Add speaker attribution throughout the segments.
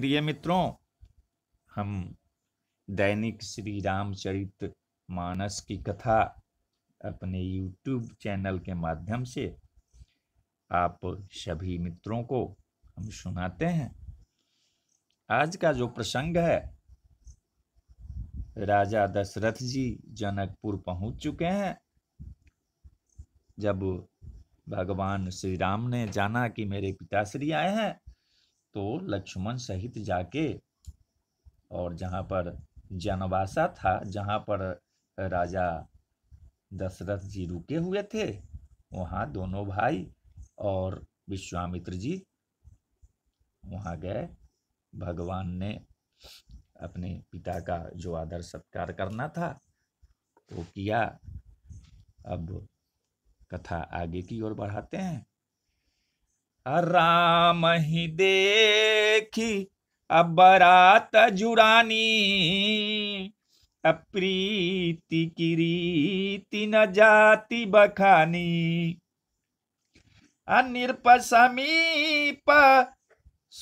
Speaker 1: प्रिय मित्रों हम दैनिक श्री रामचरित मानस की कथा अपने YouTube चैनल के माध्यम से आप सभी मित्रों को हम सुनाते हैं आज का जो प्रसंग है राजा दशरथ जी जनकपुर पहुंच चुके हैं जब भगवान श्री राम ने जाना कि मेरे पिताश्री आए हैं तो लक्ष्मण सहित जाके और जहाँ पर जनवासा था जहाँ पर राजा दशरथ जी रुके हुए थे वहाँ दोनों भाई और विश्वामित्र जी वहाँ गए भगवान ने अपने पिता का जो आदर सत्कार करना था वो किया अब कथा आगे की ओर बढ़ाते हैं राम ही देखी अब बारात जुरानी अप्रीति की रीति न जाति बखानी अनिर्प समीप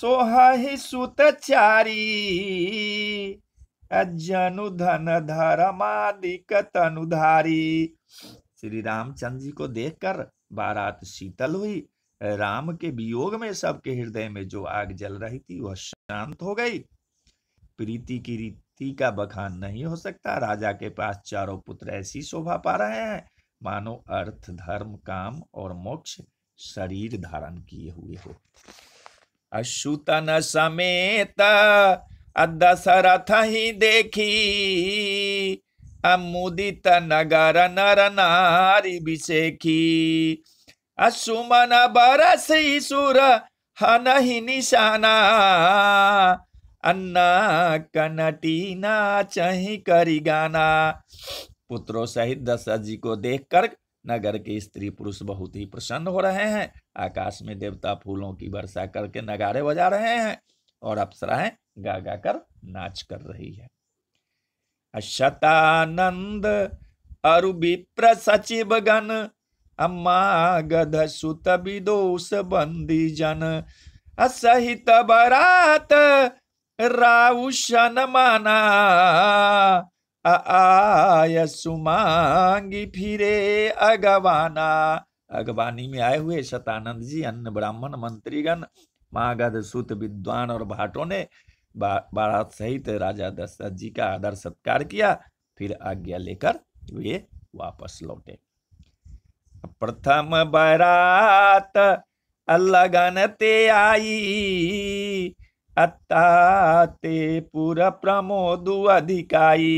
Speaker 1: सोहि सुत चारी अजनु धन धर्मादिक तनुधारी श्री रामचंद्र जी को देखकर बारात शीतल हुई राम के वियोग में सबके हृदय में जो आग जल रही थी वह शांत हो गई प्रीति की रीति का बखान नहीं हो सकता राजा के पास चारों पुत्र ऐसी शोभा पा रहे हैं मानो अर्थ धर्म काम और मोक्ष शरीर धारण किए हुए हो अशुतन समेत दशरथ ही देखी अमुदित नगर नर नारी विशेखी असुमन बरस सुर निशाना अन्ना कनटी नाचही करी गाना पुत्रों सहित दशरथ जी को देखकर नगर के स्त्री पुरुष बहुत ही प्रसन्न हो रहे हैं आकाश में देवता फूलों की वर्षा करके नगारे बजा रहे हैं और अप्सराएं गा गा कर नाच कर रही है अशतानंद अरु विप्र सचिव गण अम्मागध सुत विदोष बंदी जन असहित बरात राउशन माना आय सुमांगी फिरे अगवाना अगवानी में आए हुए शतानंद जी अन्य ब्राह्मण मंत्रीगण मागध सुत विद्वान और भाटों ने बारात सहित राजा दशरथ जी का आदर सत्कार किया फिर आज्ञा लेकर वे वापस लौटे प्रथम बरात लगन ते आई अत्ताते पुर प्रमोदु अधिकाई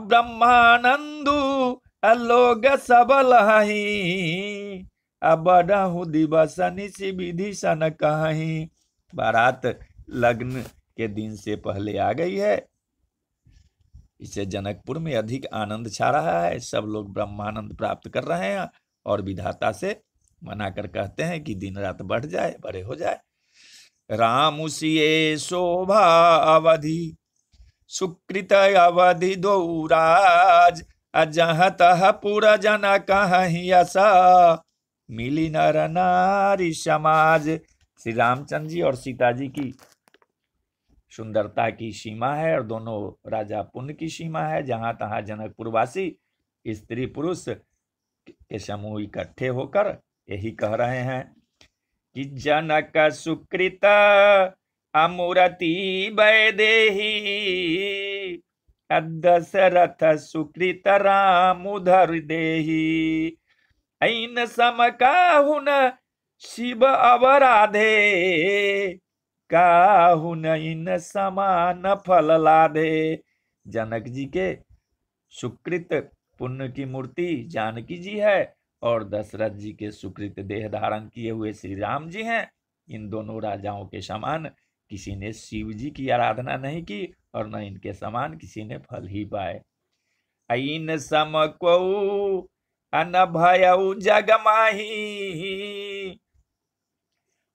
Speaker 1: ब्रह्मानंदु अलोग सबल अब अबडहु दिवस निशि विधि सन कहीं बारात लग्न के दिन से पहले आ गई है इससे जनकपुर में अधिक आनंद छा रहा है सब लोग ब्रह्मानंद प्राप्त कर रहे हैं और विधाता से मना कर कहते हैं कि दिन रात बढ़ जाए बड़े हो जाए राम उसी शोभा अवधि सुकृत अवधि दौराज अजह तह पूरा जना कहीं ऐसा मिली नर नारी समाज श्री रामचंद्र जी और सीता जी की सुंदरता की सीमा है और दोनों राजा पुण्य की सीमा है जहाँ तहाँ जनकपुरवासी स्त्री पुरुष के समूह इकट्ठे होकर यही कह रहे हैं कि जनक सुकृत अमूरति वैदेही दशरथ सुकृत राम उधर देही ऐन हुन शिव अवराधे काहु समान फल दे जनक जी के सुकृत पुण्य की मूर्ति जानकी जी है और दशरथ जी के सुकृत देह धारण किए हुए श्री राम जी हैं इन दोनों राजाओं के समान किसी ने शिव जी की आराधना नहीं की और न इनके समान किसी ने फल ही पाए ऐन समय अनभय जगमाही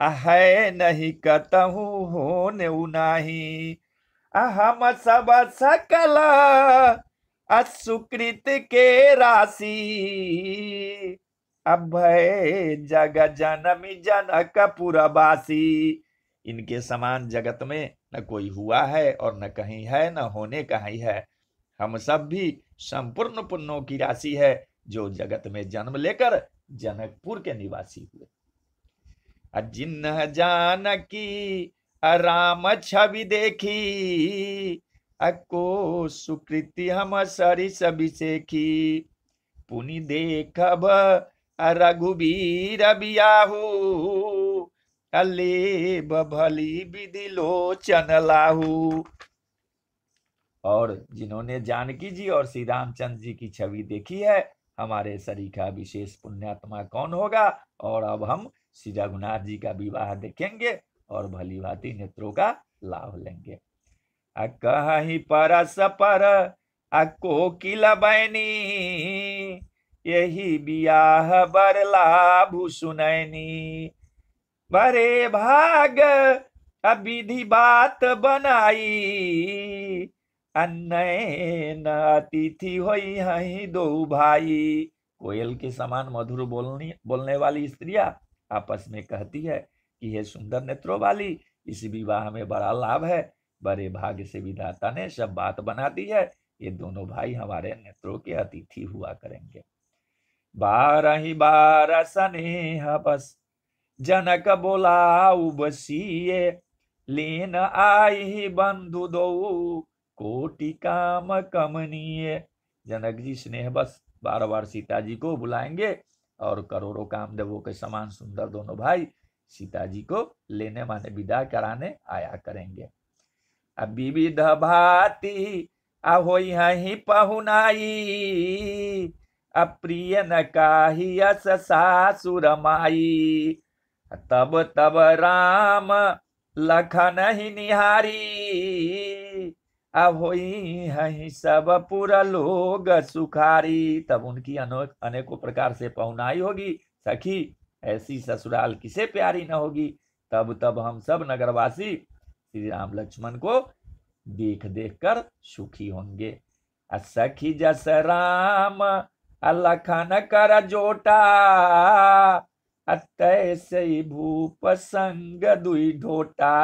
Speaker 1: है नहीं कतहु होने नाही हम सब सकल असुकृत के राशि अभय जग जनम जनक पुरवासी इनके समान जगत में न कोई हुआ है और न कहीं है न होने का ही है हम सब भी संपूर्ण पुण्यों की राशि है जो जगत में जन्म लेकर जनकपुर के निवासी हुए अजिन्ह जानकी राम छवि देखी अको सुकृति हम सरी सभी सेखी पुनि देख रघुबीर बियाहू अले भली विधि लोचन लाहू और जिन्होंने जानकी जी और श्री रामचंद्र जी की छवि देखी है हमारे शरीर का विशेष पुण्यात्मा कौन होगा और अब हम श्री रघुनाथ जी का विवाह देखेंगे और भली भांति नेत्रों का लाभ लेंगे कही पर सपर कोकिल बैनी यही बियाह बर लाभ सुनैनी बरे भाग अविधि बात बनाई अन्य न अतिथि हो हही दो भाई कोयल के समान मधुर बोलनी बोलने वाली स्त्रिया आपस में कहती है कि हे सुंदर नेत्रों वाली इस विवाह में बड़ा लाभ है बड़े भाग्य से विधाता ने सब बात बना दी है ये दोनों भाई हमारे नेत्रों के अतिथि हुआ करेंगे बारह ही बारह बस जनक बोलाऊ बसिए लीन आई बंधु दो कोटि काम कमनीय जनक जी स्नेह बस बार बार सीता जी को बुलाएंगे और करोड़ों कामदेवों के समान सुंदर दोनों भाई सीताजी को लेने माने विदा कराने आया करेंगे भाती विविध यही पहुनाई अप्रिय न काही सासुर माई तब तब राम लखन ही निहारी सब पूरा लोग सुखारी तब उनकी अनेकों प्रकार से पहुनाई होगी सखी ऐसी ससुराल किसे प्यारी न होगी तब तब हम सब नगरवासी श्री राम लक्ष्मण को देख देख कर सुखी होंगे सखी जस राम अलखन कर जोटा तैसे भूप संग दुई ढोटा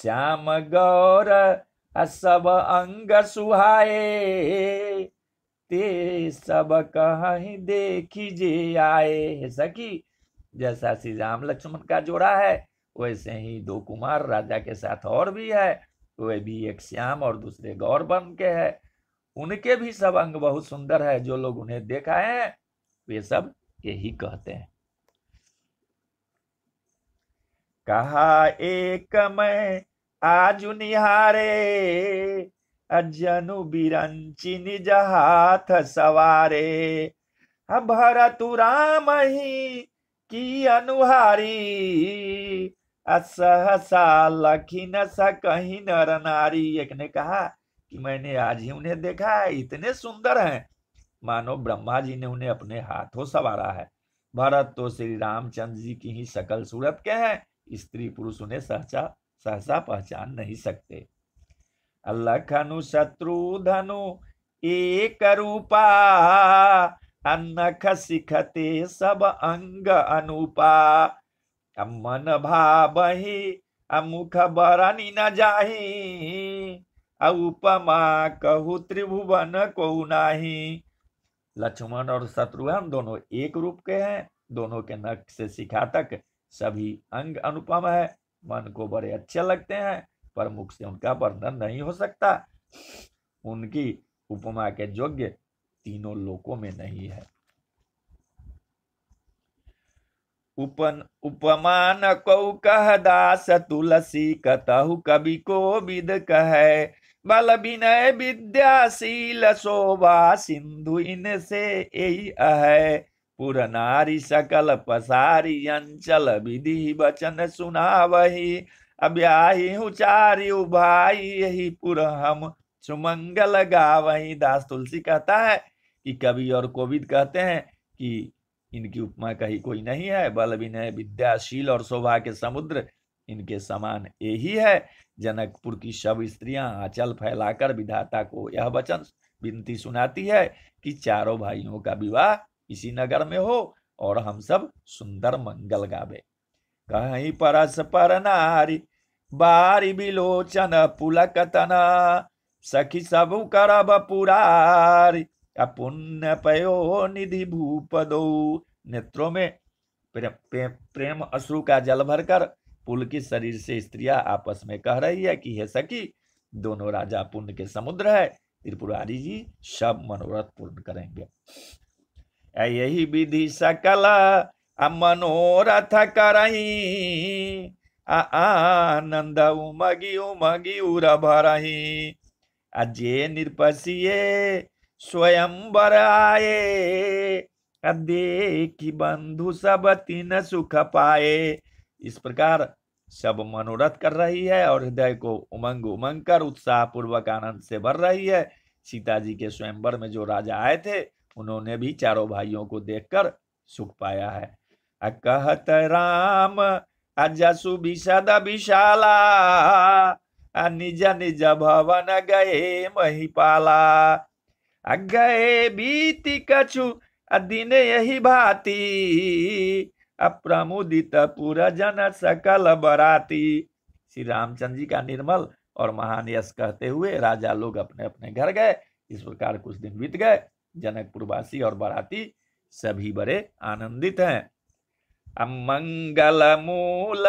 Speaker 1: श्याम गौर सब अंग सुहाए ते सब कहीं देखी जे आए सखी जैसा श्री राम लक्ष्मण का जोड़ा है वैसे ही दो कुमार राजा के साथ और भी है वे भी एक श्याम और दूसरे गौर बन के है उनके भी सब अंग बहुत सुंदर है जो लोग उन्हें देखा है वे सब यही कहते हैं कहा एक मैं आज निहारे अजनु બિરંચી निज हाथ સવારે ભરતુ રામ की अनुहारी असहसा लखी न सकही नर नारी एक ने कहा कि मैंने आज ही उन्हें देखा है इतने सुंदर हैं मानो ब्रह्मा जी ने उन्हें अपने हाथों सवारा है भरत तो श्री रामचंद्र जी की ही सकल सूरत के हैं स्त्री पुरुष उन्हें सहचा सहसा पहचान नहीं सकते लखनु शत्रु धनु एक रूपा अनख सिखते सब अंग अनुपा मन भावही अमुख बरनी न जाही उपमा कहु त्रिभुवन को नाही लक्ष्मण और शत्रुघ्न दोनों एक रूप के हैं दोनों के नख से शिखा तक सभी अंग अनुपम है मन को बड़े अच्छे लगते हैं पर मुख से उनका वर्णन नहीं हो सकता उनकी उपमा के योग्य तीनों लोकों में नहीं है उपन उपमान कौ कह दास तुलसी कतहु कवि को विद कह बल विनय विद्याशील शोभा सिंधु इनसे यही अह पुरनारी सकल पसारी अंचल विधि बचन सुनावही अब्याही उचारी उभाई यही पुर हम सुमंगल गावही दास तुलसी कहता है कि कवि और कोविद कहते हैं कि इनकी उपमा कहीं कोई नहीं है बल विनय विद्याशील और शोभा के समुद्र इनके समान यही है जनकपुर की सब स्त्रियां आंचल फैलाकर विधाता को यह वचन विनती सुनाती है कि चारों भाइयों का विवाह इसी नगर में हो और हम सब सुंदर मंगल गावे कहीं परस पर नारी बारी बिलोचन पुलक तना सखी सब करब पुरारी अपुण्य पयो निधि भूप दो नेत्रों में प्रे, प्रेम अश्रु का जल भरकर पुल की शरीर से स्त्रियां आपस में कह रही है कि हे सखी दोनों राजा पुण्य के समुद्र है त्रिपुरारी जी सब मनोरथ पूर्ण करेंगे यही विधि सकल मनोरथ करही आनंद उमगी उमगी उर भरही जे निरपसिए स्वयं बर आए देखी बंधु सब तीन सुख पाए इस प्रकार सब मनोरथ कर रही है और हृदय को उमंग उमंग कर उत्साह पूर्वक आनंद से भर रही है सीता जी के स्वयंवर में जो राजा आए थे उन्होंने भी चारों भाइयों को देखकर सुख पाया है कहत राम अजसु विशद विशाला निज निज भवन गए महिपाला गए बीती कछु दिन यही भाती अप्रमुदित पूरा जन सकल बराती श्री रामचंद्र जी का निर्मल और महान यश कहते हुए राजा लोग अपने अपने घर गए इस प्रकार कुछ दिन बीत गए जनकपुरवासी और बराती सभी बड़े आनंदित हैं मंगल मूल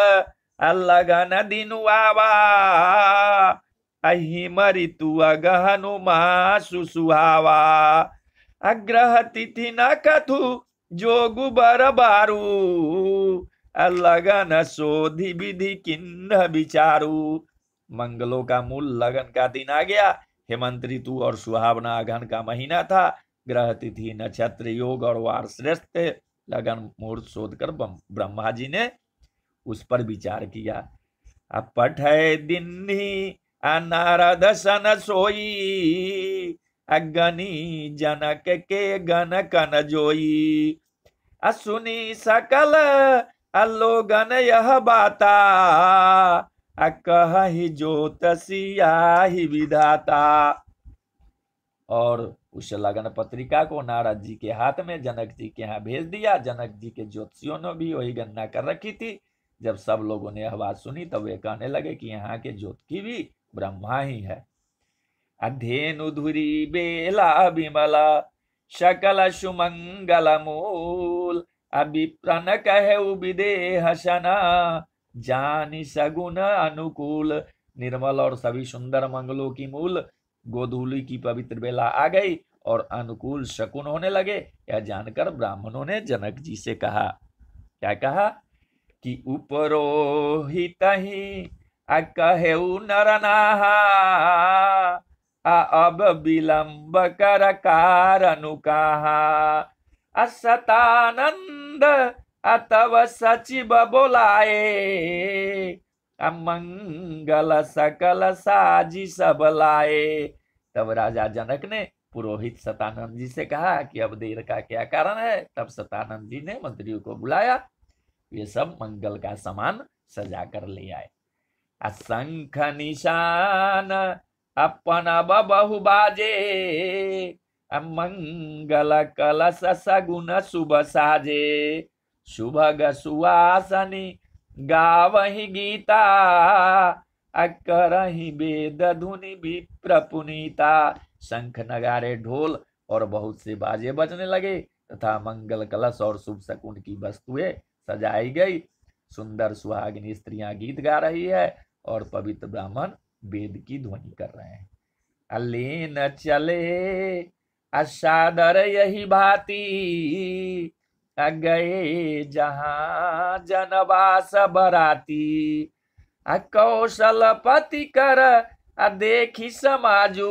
Speaker 1: अलगन दिनुआवा अहिमरितु अगहनु अग्रह तिथि न कथु जोगु बर बारू अलगन शोधि विधि किन्न विचारू मंगलों का मूल लगन का दिन आ गया हेमंत ऋतु और सुहावना अगहन का महीना था ग्रह तिथि नक्षत्र योग और वार श्रेष्ठ लगन मुहूर्त शोध कर ब्रह्मा जी ने उस पर विचार किया अपठ है दिन्नी अनारद सन सोई अगनी जनक के गन कन जोई असुनी सकल अलोगन यह बाता अकह ही ही विधाता और उस लगन पत्रिका को नारद जी के हाथ में जनक जी के यहाँ भेज दिया जनक जी के ज्योतिषियों ने भी वही गणना कर रखी थी जब सब लोगों ने आवाज सुनी तब वे कहने लगे कि यहाँ के ज्योति भी ब्रह्मा ही है उधुरी बेला विमला सकल सुमंगल मूल अभिप्रन कहे विदेह सना जानी सगुन अनुकूल निर्मल और सभी सुंदर मंगलों की मूल गोधूली की पवित्र बेला आ गई और अनुकूल शकुन होने लगे यह जानकर ब्राह्मणों ने जनक जी से कहा क्या कहा कि उपरोहित ही नरनाहा अब विलंब कर कारणु कहा असतानंद अतव सचिव बोलाए अमंगल सकल साजी सब लाए तब राजा जनक ने पुरोहित सतानंद जी से कहा कि अब देर का क्या कारण है तब सतानंद जी ने मंत्रियों को बुलाया वे सब मंगल का समान सजा कर ले आए असंख्य निशान अपन बहु बाजे मंगल कलश सगुन शुभ साजे शुभ गुआसनी गावहि गीता अकरहि वेद धुनि भी प्रपुनीता शंख नगारे ढोल और बहुत से बाजे बजने लगे तथा मंगल कलश और शुभ शकुन की वस्तुएं सजाई गई सुंदर सुहागिनी स्त्रियां गीत गा रही है और पवित्र ब्राह्मण वेद की ध्वनि कर रहे हैं अलीन चले असादर यही भाती गए जहा जनवास बराती पति कर देखी समाजू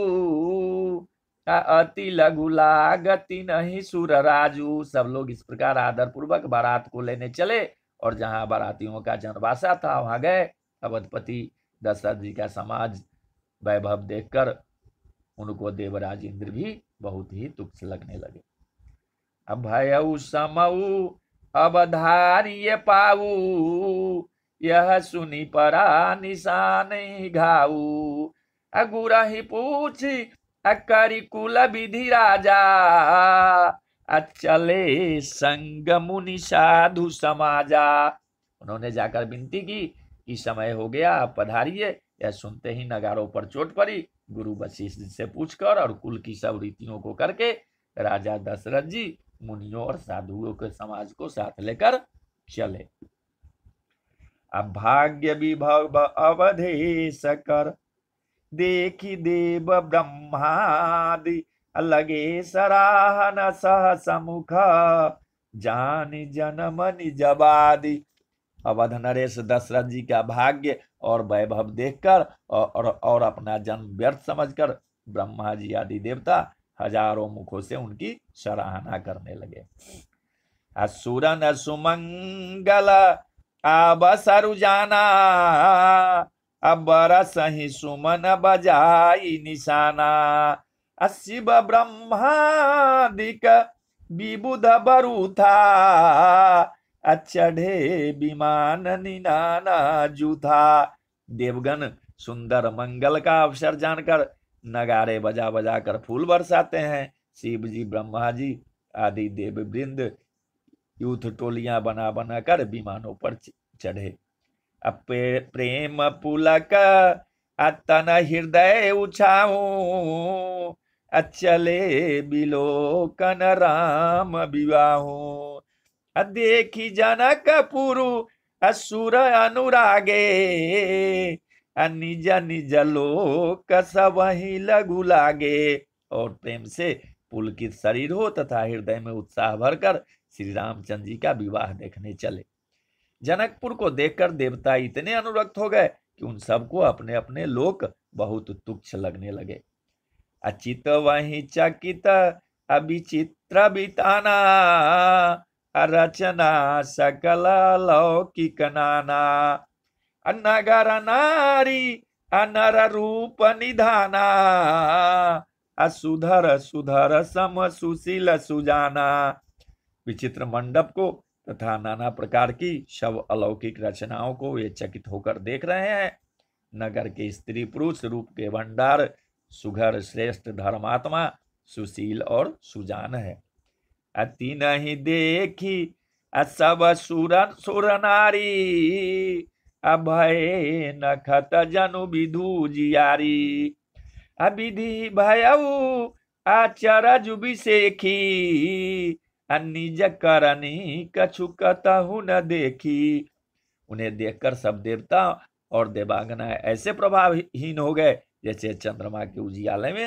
Speaker 1: अति लघु लागति नहीं सुर राजू सब लोग इस प्रकार आदर पूर्वक बारात को लेने चले और जहाँ बारातियों का जनवासा था वहां गए अवधपति दशरथ जी का समाज वैभव देखकर उनको देवराज इंद्र भी बहुत ही तुक्ष लगने लगे भयऊ समऊ अवधार्य पाऊ यह सुनी परा निशान घाऊ अगुर पूछ अकरी कुल विधि राजा अचले संग मुनि साधु समाजा उन्होंने जाकर विनती की कि समय हो गया आप पधारिये यह सुनते ही नगारों पर चोट पड़ी गुरु वशिष्ठ से पूछकर और कुल की सब रीतियों को करके राजा दशरथ जी मुनियों और साधुओं के समाज को साथ लेकर चले अब भाग्य विभव अवधेश कर देखी देव ब्रह्मादि लगे सराहन सह समुख जान जनम निजवादि अवध नरेश दशरथ जी का भाग्य और वैभव देखकर और, और अपना जन्म व्यर्थ समझकर ब्रह्मा जी आदि देवता हजारों मुखों से उनकी सराहना करने लगे असुरन सुमंगल अब सरुजाना अबर सही सुमन बजाई निशाना अशिव ब्रह्मादिक विबुध था अचढ़े विमान निनाना जूथा देवगन सुंदर मंगल का अवसर जानकर नगारे बजा बजा कर फूल बरसाते हैं शिव जी ब्रह्मा जी आदि देव वृंद यूथ टोलियां बना बना कर विमानों पर चढ़े प्रेम पुलक अतन हृदय उछाऊ अचले बिलोकन राम विवाह देखी जनक पुरु असुर अनुरागे निज निज लोक सबही लघु लागे और प्रेम से पुलकित शरीर हो तथा हृदय में उत्साह भरकर श्री रामचंद्र जी का विवाह देखने चले जनकपुर को देखकर देवता इतने अनुरक्त हो गए कि उन सबको अपने अपने लोक बहुत तुच्छ लगने लगे अचित वही चकित अभिचित्र बिताना अरचना सकल लौकिक नाना नगर नारी अनर रूप निधाना असुधर सुधर सम सुशील सुजाना विचित्र मंडप को तथा नाना प्रकार की शव अलौकिक रचनाओं को वे चकित होकर देख रहे हैं नगर के स्त्री पुरुष रूप के भंडार सुघर श्रेष्ठ धर्मात्मा सुशील और सुजान है अति नहीं देखी असब सुरन सुर नारी अभय नखत जनु विधु जियारी अभिधि भयऊ आचरज विशेखी अनिज करनी कछु कतहु न देखी उन्हें देखकर सब देवता और देवांगना ऐसे प्रभावहीन हो गए जैसे चंद्रमा के उजियाले में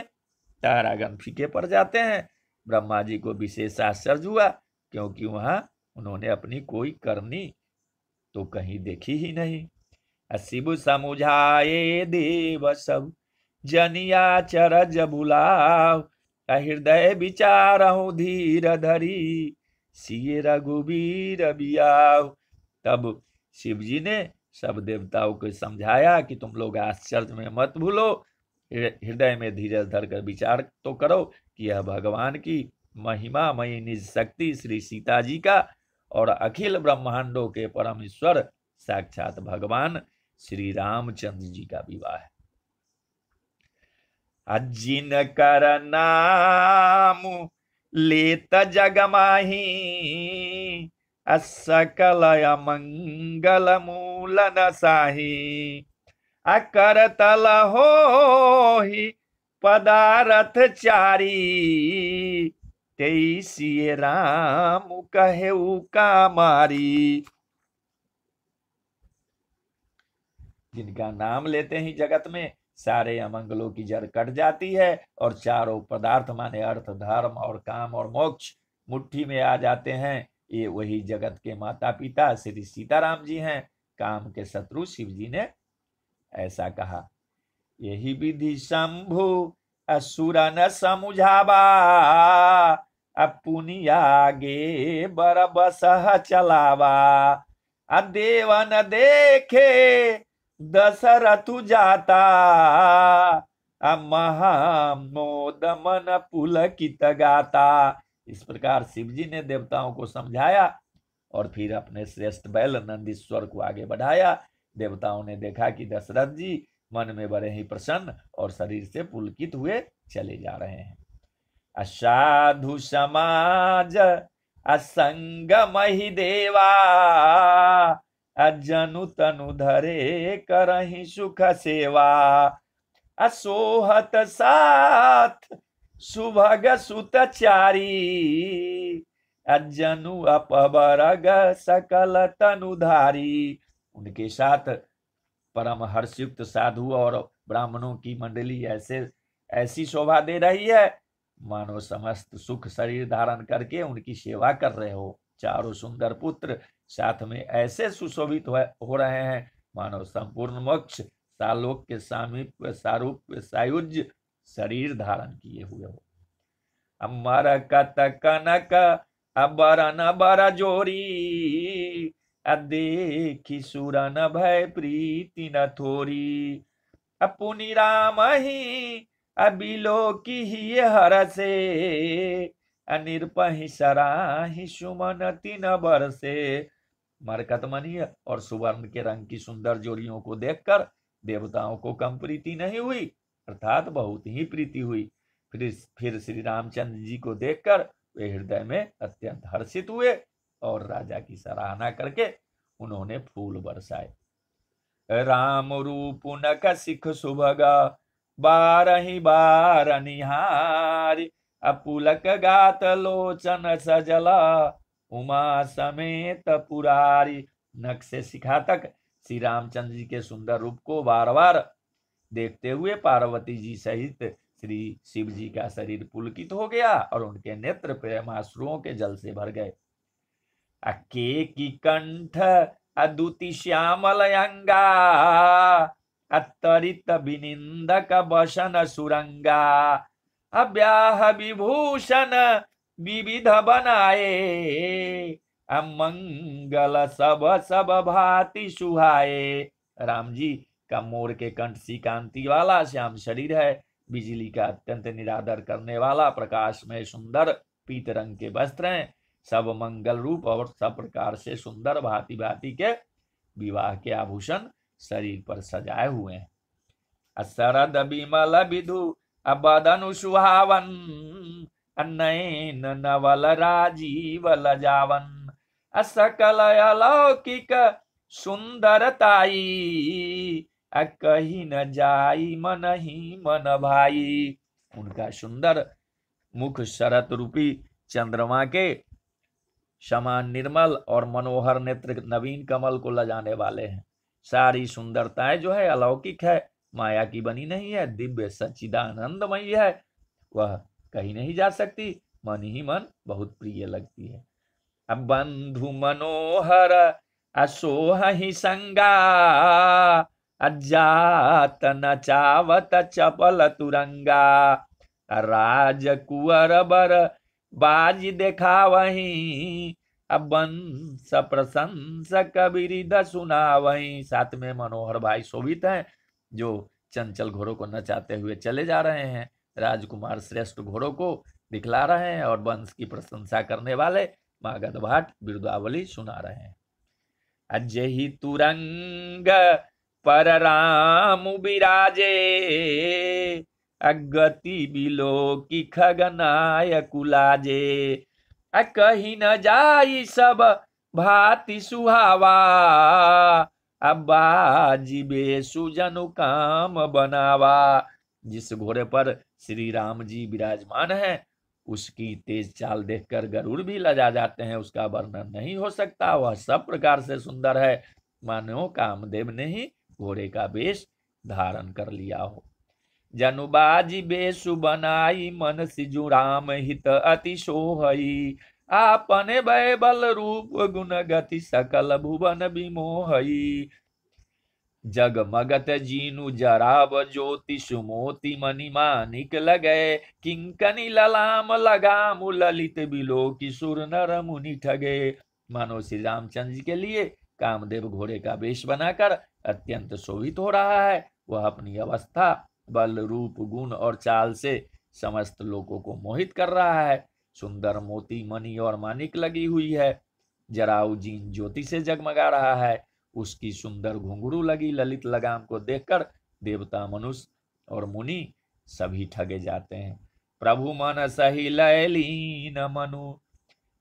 Speaker 1: तारागन फीके पड़ जाते हैं ब्रह्मा जी को विशेष आश्चर्य हुआ क्योंकि वहां उन्होंने अपनी कोई करनी तो कहीं देखी ही नहीं शिव समुझाए देव सब जनिया चरज बुलाव हृदय विचार धीर धरी सिए रघुबीर बियाव तब शिव जी ने सब देवताओं को समझाया कि तुम लोग आश्चर्य में मत भूलो हृदय में धीरज धर कर विचार तो करो कि यह भगवान की महिमा मई निज शक्ति श्री सीता जी का और अखिल ब्रह्मांडों के परमेश्वर साक्षात भगवान श्री रामचंद्र जी का विवाह है अजिन कर नाम लेत जगमाही असकल मंगल मूल अकर तल हो पदारथ चारी राम का मारी जिनका नाम लेते ही जगत में सारे अमंगलों की जड़ कट जाती है और चारों पदार्थ माने अर्थ धर्म और काम और मोक्ष मुट्ठी में आ जाते हैं ये वही जगत के माता पिता श्री सीताराम जी हैं काम के शत्रु शिव जी ने ऐसा कहा यही विधि शंभु असुरन समुझावा अपुनिया बर बरबसह चलावा आ देवन देखे दशरथु जाता मोद मन पुलकित गाता इस प्रकार शिव जी ने देवताओं को समझाया और फिर अपने श्रेष्ठ बैल नंदीश्वर को आगे बढ़ाया देवताओं ने देखा कि दशरथ जी मन में बड़े ही प्रसन्न और शरीर से पुलकित हुए चले जा रहे हैं असाधु समाज असंग ही देवा अजनु तनु धरे करही सुख सेवा असोहत साथ सुभग सुत चारी अजनु अपबरग सकल तनुधारी उनके साथ परम हर्षयुक्त साधु और ब्राह्मणों की मंडली ऐसे ऐसी शोभा दे रही है मानो समस्त सुख शरीर धारण करके उनकी सेवा कर रहे हो चारों सुंदर पुत्र साथ में ऐसे सुशोभित हो रहे हैं मानो संपूर्ण मोक्ष सालोक के सामीप सारूप सायुज शरीर धारण किए हुए हो अमर कत कनक अबर नबर जोरी अदेखी न भय प्रीति न थोरी अपुनि राम ही अबिलोकी ही हरसे अनिर्पहि सराहि सुमन तीन बरसे मरकत मनी और सुवर्ण के रंग की सुंदर जोड़ियों को देखकर देवताओं को कम प्रीति नहीं हुई अर्थात बहुत ही प्रीति हुई फिर फिर श्री रामचंद्र जी को देखकर वे हृदय में अत्यंत हर्षित हुए और राजा की सराहना करके उन्होंने फूल बरसाए राम रूप न सिख सुभगा ही बार निहारी अपुलक गात लोचन सजला उमा समेत पुरारी नक से सिखा तक श्री रामचंद्र जी के सुंदर रूप को बार बार देखते हुए पार्वती जी सहित श्री शिव जी का शरीर पुलकित हो गया और उनके नेत्र प्रेमाश्रुओं के जल से भर गए अकेकि कंठ अदुति श्यामलयंगा अतरित विनिंदक बसन सुरंगा अव्याह विभूषण विविध बनाए अमंगल सब सब भाति सुहाए राम जी का मोर के कंठ सी कांति वाला श्याम शरीर है बिजली का अत्यंत निरादर करने वाला प्रकाश में सुंदर पीत रंग के वस्त्र हैं सब मंगल रूप और सब प्रकार से सुंदर भांति भांति के विवाह के आभूषण शरीर पर सजाए हुए हैं शरद विमल विधु अबदनु सुहावन नवल राजीव लजावन असकल अलौकिक सुंदरताई कही न जाई मन ही मन भाई उनका सुंदर मुख शरत रूपी चंद्रमा के समान निर्मल और मनोहर नेत्र नवीन कमल को लजाने वाले हैं सारी सुंदरताएं जो है अलौकिक है माया की बनी नहीं है दिव्य सच्चिदानंदमयी है वह कहीं नहीं जा सकती मन ही मन बहुत प्रिय लगती है अब बंधु मनोहर असोह ही संगा अजात नचावत चपल तुरंगा राज कुर बर बाज देखा वही अब बंस प्रशंस सुना वही साथ में मनोहर भाई शोभित हैं जो चंचल घोड़ों को नचाते हुए चले जा रहे हैं राजकुमार श्रेष्ठ घोड़ों को दिखला रहे हैं और वंश की प्रशंसा करने वाले मागध भाट बिरुदावली सुना रहे हैं अजय ही तुरंग पर राम विराजे अगति कि खगनाय कुलाजे आ कही न जाई सब भाति सुहावा अब्बा सुजनु काम बनावा जिस घोड़े पर श्री राम जी विराजमान हैं उसकी तेज चाल देखकर गरुड़ भी लजा जाते हैं उसका वर्णन नहीं हो सकता वह सब प्रकार से सुंदर है मानो कामदेव ने ही घोड़े का वेश धारण कर लिया हो जनुबाजी बेसु बनाई मन सिजु राम हित अति सोहई आपने बैबल रूप गुण गति सकल भुवन विमोहई जग मगत जीनु जराब ज्योति सुमोति मणिमा मानिक लगे किंकनी ललाम लगामु ललित बिलो किशोर नर मुनि ठगे मानो श्री रामचंद्र जी के लिए कामदेव घोड़े का वेश बनाकर अत्यंत शोभित हो रहा है वह अपनी अवस्था बल रूप गुण और चाल से समस्त लोगों को मोहित कर रहा है सुंदर मोती मणि और मानिक लगी हुई है जराऊ जीन ज्योति से जगमगा रहा है उसकी सुंदर घुंघरू लगी ललित लगाम को देखकर देवता मनुष्य और मुनि सभी ठगे जाते हैं प्रभु मन सही लीन मनु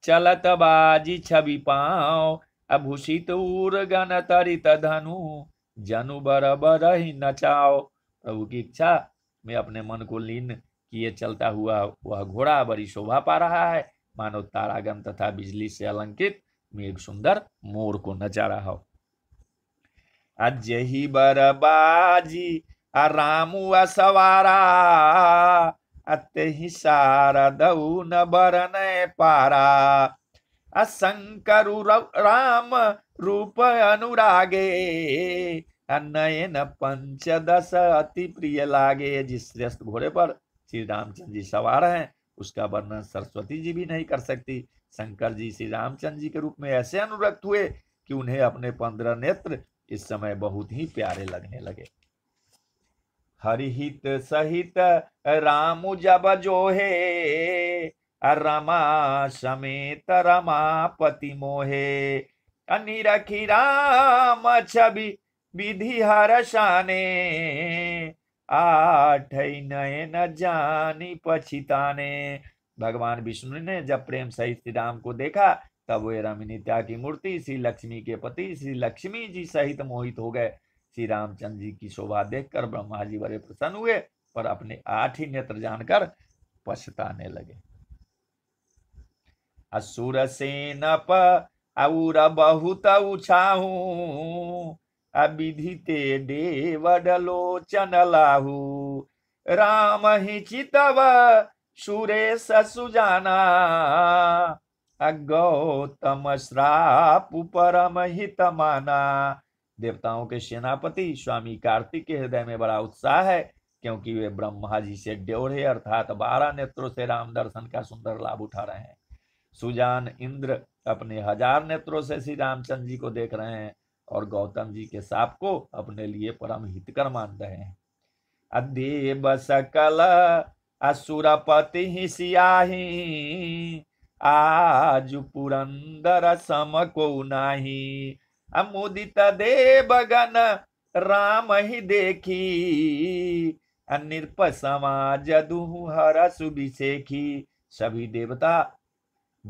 Speaker 1: चलत बाजी छवि पाओ अभूषित उर्गन तरित धनु जनु बर बर ही नचाओ प्रभु की इच्छा में अपने मन को लीन किए चलता हुआ वह घोड़ा बड़ी शोभा पा रहा है मानो तारागन तथा बिजली से अलंकित मेघ सुंदर मोर को नचा रहा हो अज ही बरबाजी आराम सवारा अत ही सारद न बरन पारा असंकर राम रूप अनुरागे अन्नयन पंचदश अति प्रिय लागे जिस श्रेष्ठ घोड़े पर श्री रामचंद्र जी सवार हैं उसका वर्णन सरस्वती जी भी नहीं कर सकती शंकर जी श्री रामचंद्र जी के रूप में ऐसे अनुरक्त हुए कि उन्हें अपने पंद्रह नेत्र इस समय बहुत ही प्यारे लगने लगे हरिहित सहित राम जब जोहे रमा समेत रमा पति मोहे अनिरखी राम छवि विधि हर शाने आठ नये न जानी पछिताने भगवान विष्णु ने जब प्रेम सहित श्री राम को देखा तब वे रमिनी की मूर्ति श्री लक्ष्मी के पति श्री लक्ष्मी जी सहित मोहित हो गए श्री रामचंद्र जी की शोभा देखकर ब्रह्मा जी बड़े प्रसन्न हुए पर अपने आठ ही नेत्र जानकर पछताने लगे असुर सेन पर बहुत उछाऊ अभिधिते देवडलोचनलाहु राम ही चितव सुरेश सुजाना अगौतम श्राप परम माना देवताओं के सेनापति स्वामी कार्तिक के हृदय में बड़ा उत्साह है क्योंकि वे ब्रह्मा जी से ड्योढ़े अर्थात बारह नेत्रों से राम दर्शन का सुंदर लाभ उठा रहे हैं सुजान इंद्र अपने हजार नेत्रों से श्री रामचंद्र जी को देख रहे हैं और गौतम जी के साप को अपने लिए परम हितकर मान रहे हैं अदेव सकल असुरपति सियाही आज पुरंदर सम को नाही अमुदित गण राम ही देखी अनिर्प समाज हर सुखी सभी देवता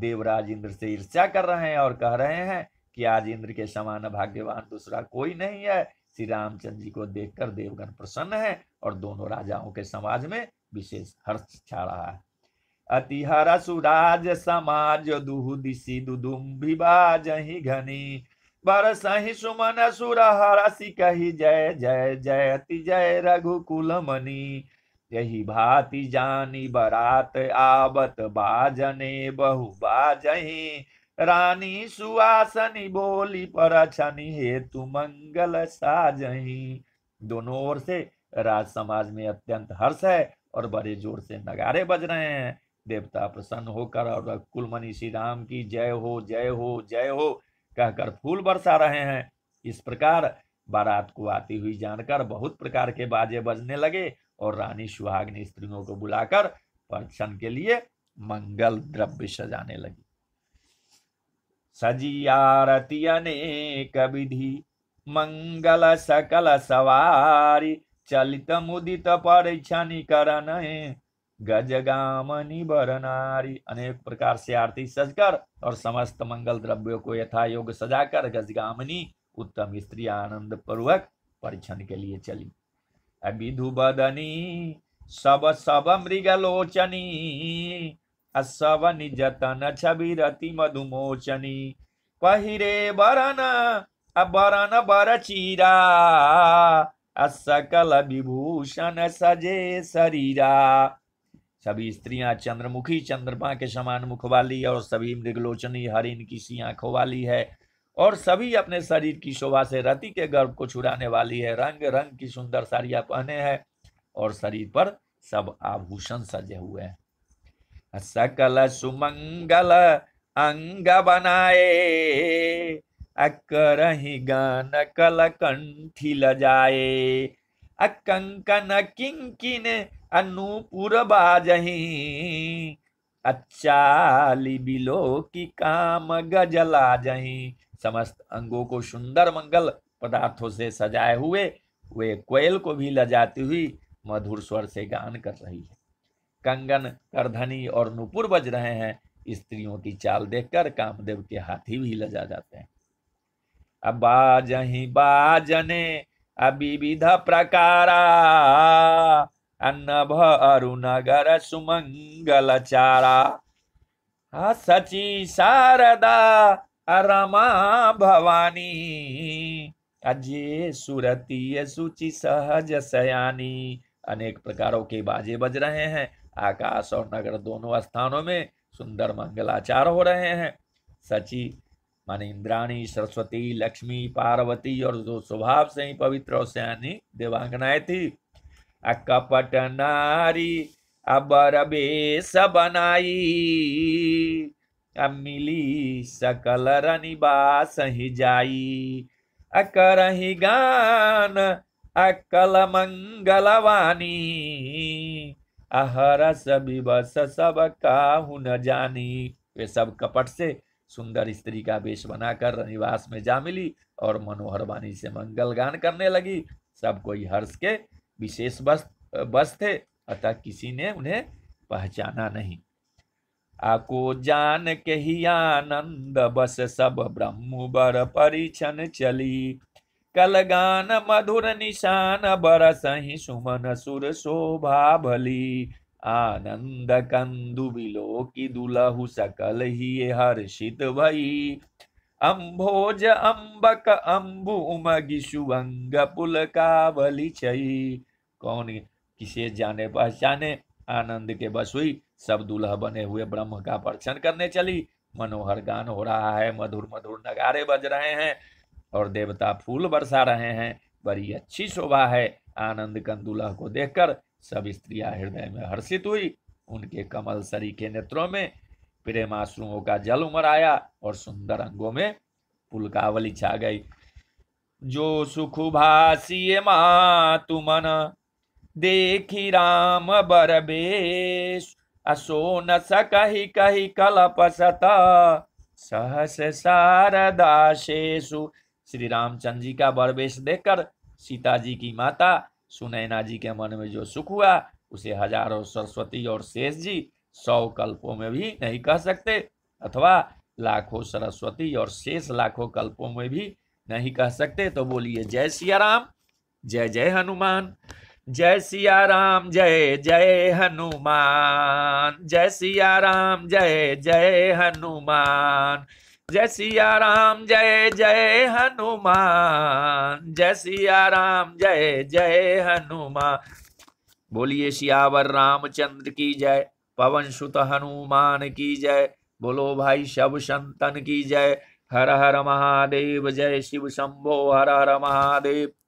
Speaker 1: देवराज इंद्र से ईर्ष्या कर रहे हैं और कह रहे हैं कि आज इंद्र के समान भाग्यवान दूसरा कोई नहीं है श्री रामचंद्र जी को देखकर देवगण प्रसन्न है और दोनों राजाओं के समाज में विशेष हर्ष छा रहा है अतिहर सुराज समाज दुहु दिशी दुदुम्बिबाज ही घनी बर ही सुमन सुर हरसि कही जय जय जय अति जय रघुकुल मनी यही भाति जानी बरात आवत बाजने बहु बाजही रानी सुवासनी बोली पर छनी तू मंगल साजही दोनों ओर से राज समाज में अत्यंत हर्ष है और बड़े जोर से नगारे बज रहे हैं देवता प्रसन्न होकर और कुलमणि श्री राम की जय हो जय हो जय हो कहकर फूल बरसा रहे हैं इस प्रकार बारात को आती हुई जानकर बहुत प्रकार के बाजे बजने लगे और रानी सुहाग्नि स्त्रियों को बुलाकर परछन के लिए मंगल द्रव्य सजाने लगी सजियारति अनेक विधि मंगल सकल सवारी चलित मुदित पर परीक्षणिकरण गजगामनी बरनारी अनेक प्रकार से आरती सजकर और समस्त मंगल द्रव्यो को यथा योग सजाकर गजगामनी उत्तम स्त्री आनंद पूर्वक परीक्षण के लिए चली अभिधु बदनी सब सब मृगलोचनी असवनि जतन रति मधुमोचनी पहिरे बरन अबरन बर चीरा असकल विभूषण सजे शरीरा सभी स्त्रियां चंद्रमुखी चंद्रमा के समान मुख वाली और सभी मृगलोचनी हरिन की सी आंखों वाली है और सभी अपने शरीर की शोभा से रति के गर्भ को छुड़ाने वाली है रंग रंग की सुंदर साड़ियां पहने हैं और शरीर पर सब आभूषण सजे हुए हैं सकल सुमंगल अंग बनाए ही गान कल कंठी जाए अकंकन किंकिन अनुपुर बाजही अचाली बिलो की काम गजला जही समस्त अंगों को सुंदर मंगल पदार्थों से सजाए हुए वे कोयल को भी लजाती हुई मधुर स्वर से गान कर रही है कंगन करधनी और नुपुर बज रहे हैं स्त्रियों की चाल देखकर कामदेव के हाथी भी लजा जाते हैं अब बाजही बाजने अविविध प्रकारा अन्नभ अरुणगर सुमंगल चारा हा सची शारदा अरमा भवानी अजय सुरतीय सुचि सहज सयानी अनेक प्रकारों के बाजे बज रहे हैं आकाश और नगर दोनों स्थानों में सुंदर मंगलाचार हो रहे हैं सची मान इंद्राणी सरस्वती लक्ष्मी पार्वती और जो स्वभाव से ही पवित्र और सैनी देवांगनाएं थी अकपट नारी अबर बेस बनाई अमिली सकल रनिवास ही जाई ही गान अकल मंगलवानी अहर सभी बस सब काहू न जानी वे सब कपट से सुंदर स्त्री का वेश बनाकर निवास में जा मिली और मनोहर वाणी से मंगल गान करने लगी सब कोई हर्ष के विशेष बस बस थे अतः किसी ने उन्हें पहचाना नहीं आको जान के ही आनंद बस सब ब्रह्म बर परिछन चली कलगान मधुर निशान सही सुमन सुर शोभा भली आनंद कंदु की दुलहु सकल ही हर्षित भई अम्भोज अम्बक अम्बु उमगि सुअंग पुल कावली छई कौन किसे जाने पहचाने आनंद के बस हुई सब दुल्ह बने हुए ब्रह्म का परछन करने चली मनोहर गान हो रहा है मधुर मधुर नगारे बज रहे हैं और देवता फूल बरसा रहे हैं बड़ी अच्छी शोभा है आनंद कंदुलह को देखकर सब स्त्रियां हृदय में हर्षित हुई उनके कमल सरी के नेत्रों में प्रेमाश्रुओं का जल उमर आया और सुंदर अंगों में पुलकावली छा गई जो मा तुम देखी राम बरबेश असो न सकहि कहि सत सहस शारदाशेषु श्री रामचंद्र जी का बरवेश देखकर सीता जी की माता सुनैना जी के मन में जो सुख हुआ उसे हजारों सरस्वती और शेष जी सौ कल्पों में भी नहीं कह सकते अथवा लाखों सरस्वती और शेष लाखों कल्पों में भी नहीं कह सकते तो बोलिए जय सिया राम जय जय हनुमान जय सिया राम जय जय हनुमान जय सिया राम जय जय हनुमान जय सिया राम जय जय हनुमान जय सिया राम जय जय हनुमान बोलिए सियावर रामचंद्र की जय पवन सुत हनुमान की जय बोलो भाई शब संतन की जय हर हर महादेव जय शिव शंभो हर हर महादेव